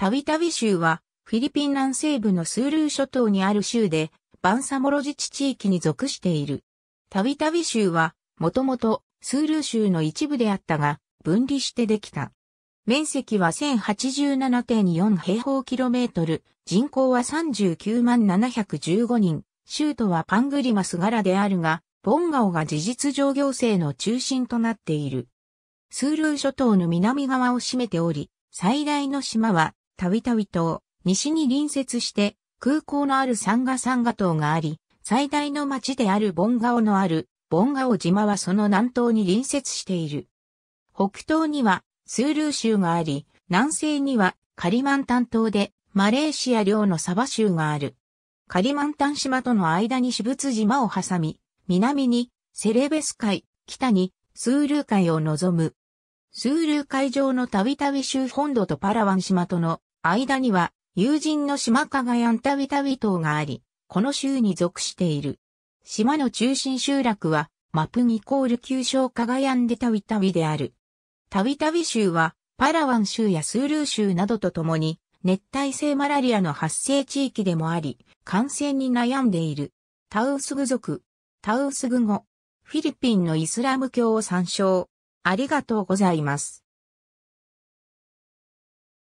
タウタ州は、フィリピン南西部のスールー諸島にある州で、バンサモロ自治地域に属している。タウタ州は、もともと、スールー州の一部であったが、分離してできた。面積は1087.4平方キロメートル、人口は39万715人、州都はパングリマス柄であるが、ボンガオが事実上行政の中心となっている。スールー諸島の南側を占めており、最大の島はたびたび島、西に隣接して空港のあるサンガサンガ島があり、最大の町であるボンガオのあるボンガオ島はその南東に隣接している。北東にはスールー州があり、南西にはカリマンタン島でマレーシア領のサバ州がある。カリマンタン島との間に私物島を挟み、南にセレベス海、北にスールー海を望む。スールー海上のたびたび州本土とパラワン島との間には、友人の島加賀やんたびたび島があり、この州に属している。島の中心集落は、マプンイコール旧称カガやんでたびたびである。たびたび州は、パラワン州やスールー州などとともに、熱帯性マラリアの発生地域でもあり、感染に悩んでいる。タウスグ族、タウスグ語、フィリピンのイスラム教を参照。ありがとうございます。